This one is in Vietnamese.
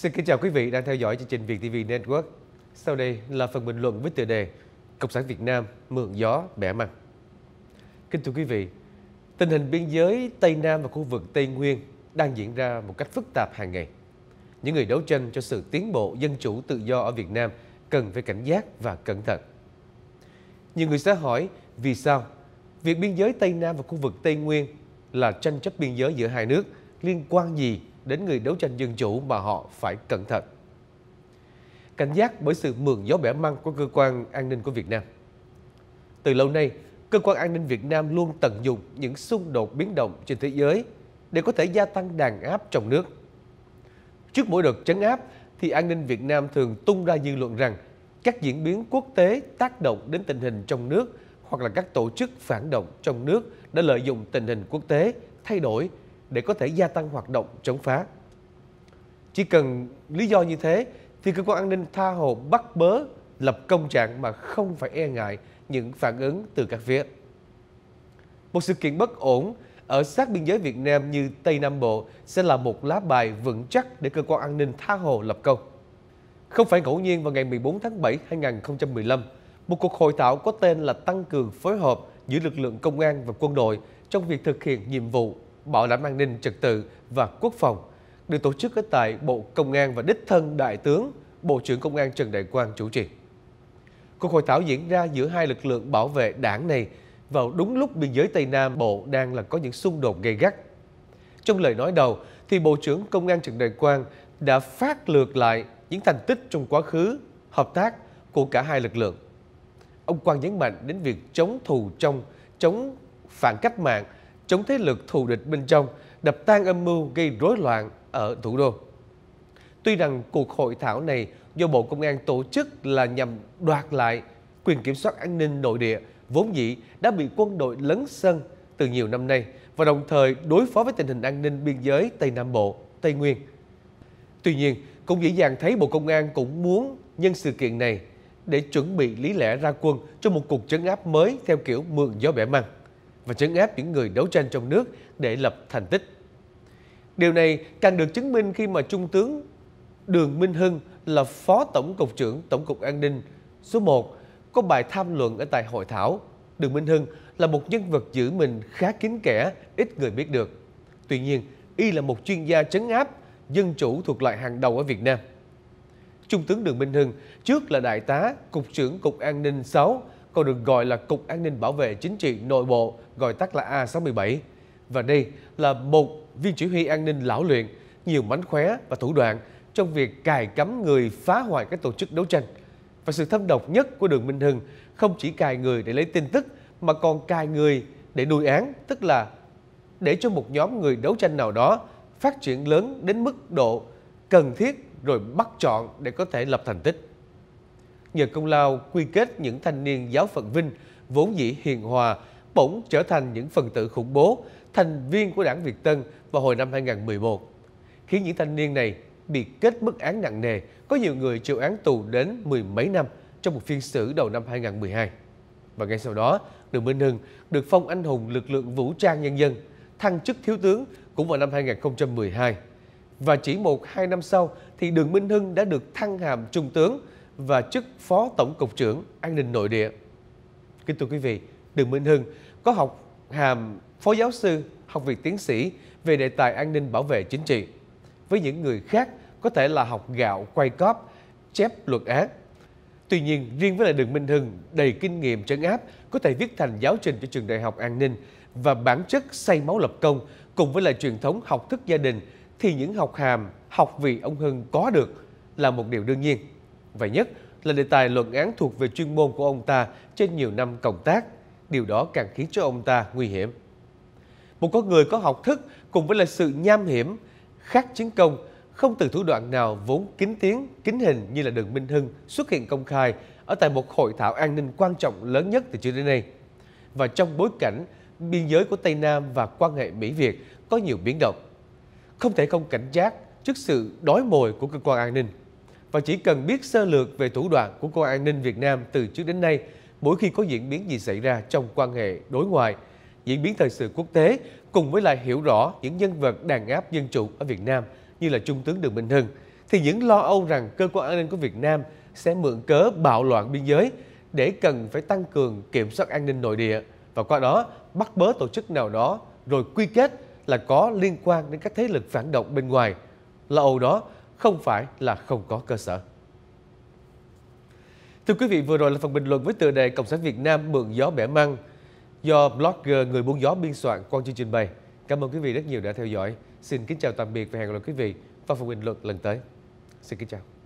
Xin kính chào quý vị đang theo dõi chương trình Việt TV Network. Sau đây là phần bình luận với tựa đề Cộng sản Việt Nam mượn gió bẻ mặt. Kính thưa quý vị, tình hình biên giới Tây Nam và khu vực Tây Nguyên đang diễn ra một cách phức tạp hàng ngày. Những người đấu tranh cho sự tiến bộ dân chủ tự do ở Việt Nam cần phải cảnh giác và cẩn thận. Nhiều người sẽ hỏi vì sao việc biên giới Tây Nam và khu vực Tây Nguyên là tranh chấp biên giới giữa hai nước liên quan gì đến người đấu tranh dân chủ mà họ phải cẩn thận. Cảnh giác bởi sự mượn gió bẻ măng của cơ quan an ninh của Việt Nam. Từ lâu nay, cơ quan an ninh Việt Nam luôn tận dụng những xung đột biến động trên thế giới để có thể gia tăng đàn áp trong nước. Trước mỗi đợt trấn áp thì an ninh Việt Nam thường tung ra dư luận rằng các diễn biến quốc tế tác động đến tình hình trong nước hoặc là các tổ chức phản động trong nước đã lợi dụng tình hình quốc tế thay đổi để có thể gia tăng hoạt động chống phá. Chỉ cần lý do như thế thì cơ quan an ninh tha hồ bắt bớ lập công trạng mà không phải e ngại những phản ứng từ các phía. Một sự kiện bất ổn ở sát biên giới Việt Nam như Tây Nam Bộ sẽ là một lá bài vững chắc để cơ quan an ninh tha hồ lập công. Không phải ngẫu nhiên vào ngày 14 tháng 7 2015, một cuộc hội thảo có tên là tăng cường phối hợp giữa lực lượng công an và quân đội trong việc thực hiện nhiệm vụ bảo đảm an ninh trật tự và quốc phòng được tổ chức ở tại Bộ Công an và đích thân Đại tướng Bộ trưởng Công an Trần Đại Quang chủ trì. Cuộc hội thảo diễn ra giữa hai lực lượng bảo vệ đảng này vào đúng lúc biên giới Tây Nam Bộ đang là có những xung đột gay gắt. Trong lời nói đầu thì Bộ trưởng Công an Trần Đại Quang đã phát lược lại những thành tích trong quá khứ hợp tác của cả hai lực lượng. Ông Quang nhấn mạnh đến việc chống thù trong, chống phản cách mạng chống thế lực thù địch bên trong, đập tan âm mưu gây rối loạn ở thủ đô. Tuy rằng cuộc hội thảo này do Bộ Công an tổ chức là nhằm đoạt lại quyền kiểm soát an ninh nội địa vốn dĩ đã bị quân đội lấn sân từ nhiều năm nay và đồng thời đối phó với tình hình an ninh biên giới Tây Nam Bộ, Tây Nguyên. Tuy nhiên, cũng dễ dàng thấy Bộ Công an cũng muốn nhân sự kiện này để chuẩn bị lý lẽ ra quân cho một cuộc trấn áp mới theo kiểu mượn gió bẻ măng và chấn áp những người đấu tranh trong nước để lập thành tích. Điều này càng được chứng minh khi mà Trung tướng Đường Minh Hưng là Phó Tổng cục trưởng Tổng cục An ninh số 1 có bài tham luận ở tại hội thảo. Đường Minh Hưng là một nhân vật giữ mình khá kín kẽ, ít người biết được. Tuy nhiên, y là một chuyên gia trấn áp dân chủ thuộc loại hàng đầu ở Việt Nam. Trung tướng Đường Minh Hưng trước là đại tá, cục trưởng Cục An ninh 6, còn được gọi là Cục An ninh Bảo vệ Chính trị Nội bộ, gọi tắt là A67. Và đây là một viên chỉ huy an ninh lão luyện, nhiều mánh khóe và thủ đoạn trong việc cài cắm người phá hoại các tổ chức đấu tranh. Và sự thâm độc nhất của Đường Minh Hưng không chỉ cài người để lấy tin tức mà còn cài người để nuôi án, tức là để cho một nhóm người đấu tranh nào đó phát triển lớn đến mức độ cần thiết rồi bắt chọn để có thể lập thành tích nhờ công lao quy kết những thanh niên giáo phận Vinh vốn dĩ hiền hòa bỗng trở thành những phần tử khủng bố, thành viên của đảng Việt Tân vào hồi năm 2011, khiến những thanh niên này bị kết mức án nặng nề, có nhiều người chịu án tù đến mười mấy năm trong một phiên xử đầu năm 2012. Và ngay sau đó, Đường Minh Hưng được phong anh hùng lực lượng vũ trang nhân dân, thăng chức thiếu tướng cũng vào năm 2012. Và chỉ một hai năm sau thì Đường Minh Hưng đã được thăng hàm trung tướng và chức Phó Tổng cục trưởng An ninh Nội địa. Kính thưa quý vị, Đường Minh Hưng có học hàm Phó Giáo sư, học viện tiến sĩ về đề tài an ninh bảo vệ chính trị. Với những người khác có thể là học gạo quay cóp, chép luật án. Tuy nhiên, riêng với lại Đường Minh Hưng đầy kinh nghiệm trấn áp có thể viết thành giáo trình cho trường đại học an ninh và bản chất xây máu lập công cùng với lại truyền thống học thức gia đình thì những học hàm, học vị ông Hưng có được là một điều đương nhiên và nhất là đề tài luận án thuộc về chuyên môn của ông ta trên nhiều năm cộng tác. Điều đó càng khiến cho ông ta nguy hiểm. Một con người có học thức cùng với là sự nham hiểm, khắc chiến công, không từ thủ đoạn nào vốn kín tiếng, kín hình như là đường Minh Hưng xuất hiện công khai ở tại một hội thảo an ninh quan trọng lớn nhất từ trước đến nay. Và trong bối cảnh biên giới của Tây Nam và quan hệ Mỹ-Việt có nhiều biến động, không thể không cảnh giác trước sự đói mồi của cơ quan an ninh và chỉ cần biết sơ lược về thủ đoạn của cô an ninh Việt Nam từ trước đến nay, mỗi khi có diễn biến gì xảy ra trong quan hệ đối ngoại, diễn biến thời sự quốc tế, cùng với lại hiểu rõ những nhân vật đàn áp dân chủ ở Việt Nam như là Trung tướng Đường Minh Hưng, thì những lo âu rằng cơ quan an ninh của Việt Nam sẽ mượn cớ bạo loạn biên giới để cần phải tăng cường kiểm soát an ninh nội địa và qua đó bắt bớ tổ chức nào đó rồi quy kết là có liên quan đến các thế lực phản động bên ngoài. Lo âu đó không phải là không có cơ sở. Thưa quý vị, vừa rồi là phần bình luận với tựa đề Cộng sản Việt Nam mượn gió bẻ măng do blogger Người Buôn Gió biên soạn Quang Chương trình bày. Cảm ơn quý vị rất nhiều đã theo dõi. Xin kính chào tạm biệt và hẹn gặp lại quý vị vào phần bình luận lần tới. Xin kính chào.